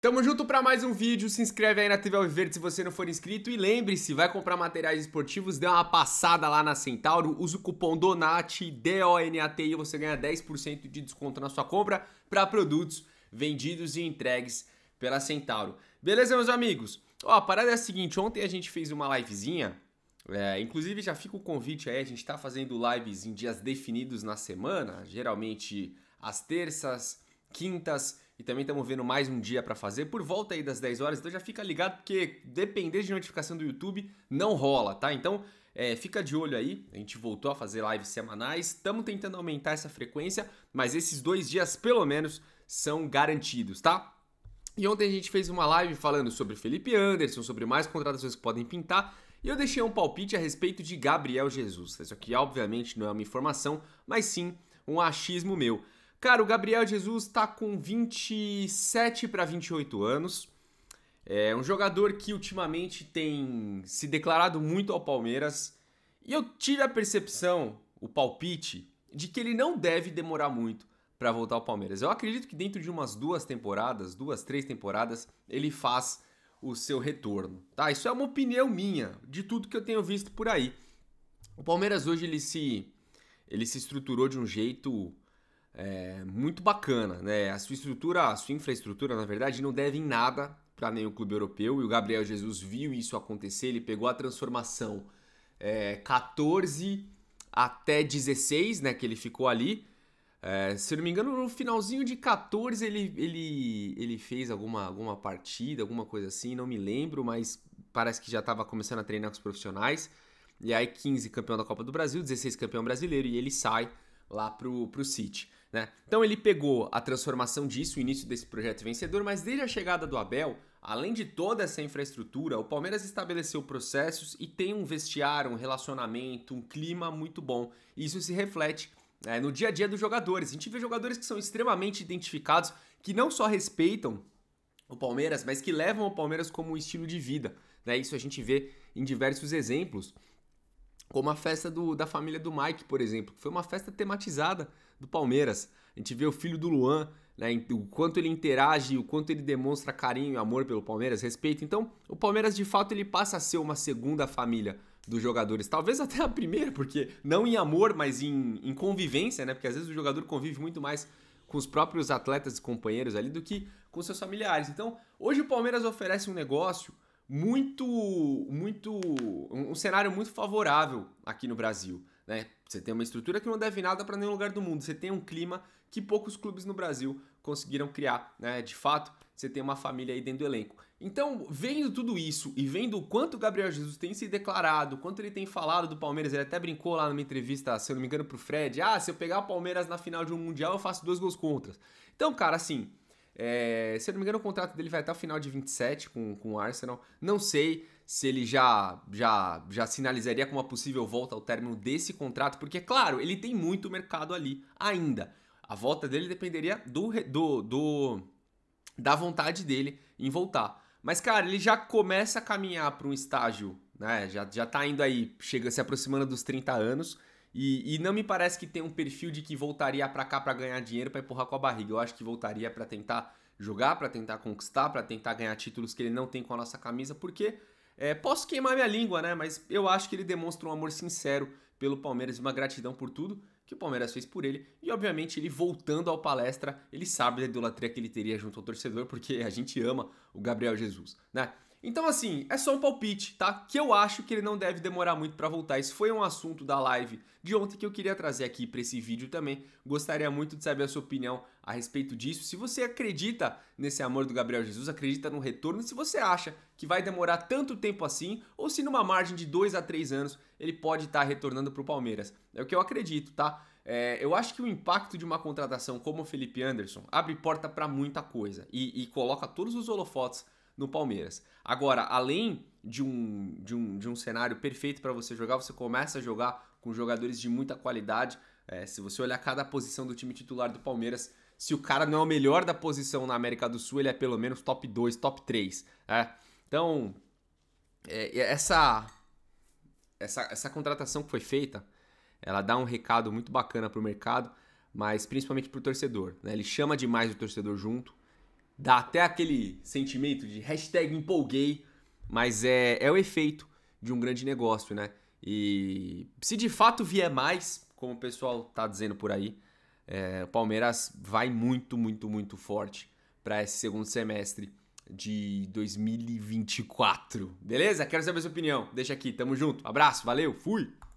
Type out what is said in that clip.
Tamo junto para mais um vídeo, se inscreve aí na TV Alviverde se você não for inscrito e lembre-se, vai comprar materiais esportivos, dê uma passada lá na Centauro, usa o cupom Donati D-O-N-A-T e você ganha 10% de desconto na sua compra para produtos vendidos e entregues pela Centauro. Beleza, meus amigos? Ó, a parada é a seguinte, ontem a gente fez uma livezinha, é, inclusive já fica o convite aí, a gente tá fazendo lives em dias definidos na semana, geralmente às terças, quintas e também estamos vendo mais um dia para fazer por volta aí das 10 horas. Então já fica ligado porque depender de notificação do YouTube não rola, tá? Então é, fica de olho aí. A gente voltou a fazer lives semanais. Estamos tentando aumentar essa frequência, mas esses dois dias pelo menos são garantidos, tá? E ontem a gente fez uma live falando sobre Felipe Anderson, sobre mais contratações que podem pintar. E eu deixei um palpite a respeito de Gabriel Jesus. Isso aqui, obviamente, não é uma informação, mas sim um achismo meu. Cara, o Gabriel Jesus está com 27 para 28 anos. É um jogador que ultimamente tem se declarado muito ao Palmeiras. E eu tive a percepção, o palpite, de que ele não deve demorar muito para voltar ao Palmeiras. Eu acredito que dentro de umas duas temporadas, duas, três temporadas, ele faz o seu retorno. Tá? Isso é uma opinião minha de tudo que eu tenho visto por aí. O Palmeiras hoje ele se ele se estruturou de um jeito é, muito bacana, né? A sua estrutura, a sua infraestrutura, na verdade, não deve em nada para nenhum clube europeu e o Gabriel Jesus viu isso acontecer. Ele pegou a transformação é, 14 até 16, né? Que ele ficou ali. É, se não me engano, no finalzinho de 14 ele, ele, ele fez alguma, alguma partida, alguma coisa assim, não me lembro, mas parece que já estava começando a treinar com os profissionais. E aí 15 campeão da Copa do Brasil, 16 campeão brasileiro e ele sai lá pro, pro City. Né? Então ele pegou a transformação disso, o início desse projeto vencedor, mas desde a chegada do Abel, além de toda essa infraestrutura, o Palmeiras estabeleceu processos e tem um vestiário, um relacionamento, um clima muito bom. E isso se reflete é, no dia a dia dos jogadores. A gente vê jogadores que são extremamente identificados, que não só respeitam o Palmeiras, mas que levam o Palmeiras como um estilo de vida. Né? Isso a gente vê em diversos exemplos. Como a festa do, da família do Mike, por exemplo, que foi uma festa tematizada do Palmeiras. A gente vê o filho do Luan, né, o quanto ele interage, o quanto ele demonstra carinho e amor pelo Palmeiras, respeito. Então, o Palmeiras de fato ele passa a ser uma segunda família dos jogadores. Talvez até a primeira, porque não em amor, mas em, em convivência, né? Porque às vezes o jogador convive muito mais com os próprios atletas e companheiros ali do que com seus familiares. Então, hoje o Palmeiras oferece um negócio muito, muito, um cenário muito favorável aqui no Brasil. Né? Você tem uma estrutura que não deve nada para nenhum lugar do mundo. Você tem um clima que poucos clubes no Brasil conseguiram criar, né? De fato, você tem uma família aí dentro do elenco. Então, vendo tudo isso e vendo o quanto o Gabriel Jesus tem se declarado, quanto ele tem falado do Palmeiras, ele até brincou lá numa entrevista, se eu não me engano, pro Fred, ah, se eu pegar o Palmeiras na final de um Mundial, eu faço dois gols contra Então, cara, assim, é, se eu não me engano, o contrato dele vai até o final de 27 com, com o Arsenal. Não sei se ele já, já, já sinalizaria com uma possível volta ao término desse contrato, porque, claro, ele tem muito mercado ali ainda. A volta dele dependeria do, do, do da vontade dele em voltar. Mas, cara, ele já começa a caminhar para um estágio, né? Já, já tá indo aí, chega se aproximando dos 30 anos e, e não me parece que tem um perfil de que voltaria para cá para ganhar dinheiro, para empurrar com a barriga. Eu acho que voltaria para tentar jogar, para tentar conquistar, para tentar ganhar títulos que ele não tem com a nossa camisa, porque é, posso queimar minha língua, né? Mas eu acho que ele demonstra um amor sincero pelo Palmeiras e uma gratidão por tudo que o Palmeiras fez por ele. E obviamente ele voltando ao palestra, ele sabe da idolatria que ele teria junto ao torcedor, porque a gente ama o Gabriel Jesus, né? Então, assim, é só um palpite, tá? Que eu acho que ele não deve demorar muito para voltar. Esse foi um assunto da live de ontem que eu queria trazer aqui para esse vídeo também. Gostaria muito de saber a sua opinião a respeito disso. Se você acredita nesse amor do Gabriel Jesus, acredita no retorno, se você acha que vai demorar tanto tempo assim, ou se numa margem de 2 a 3 anos ele pode estar tá retornando para o Palmeiras. É o que eu acredito, tá? É, eu acho que o impacto de uma contratação como o Felipe Anderson abre porta para muita coisa e, e coloca todos os holofotes no Palmeiras. Agora, além de um, de um, de um cenário perfeito para você jogar, você começa a jogar com jogadores de muita qualidade. É, se você olhar cada posição do time titular do Palmeiras, se o cara não é o melhor da posição na América do Sul, ele é pelo menos top 2, top 3. É. Então, é, essa, essa, essa contratação que foi feita, ela dá um recado muito bacana para o mercado, mas principalmente para o torcedor. Né? Ele chama demais o torcedor junto. Dá até aquele sentimento de hashtag empolguei, mas é, é o efeito de um grande negócio, né? E se de fato vier mais, como o pessoal tá dizendo por aí, é, o Palmeiras vai muito, muito, muito forte para esse segundo semestre de 2024. Beleza? Quero saber a sua opinião. Deixa aqui, tamo junto. Abraço, valeu, fui!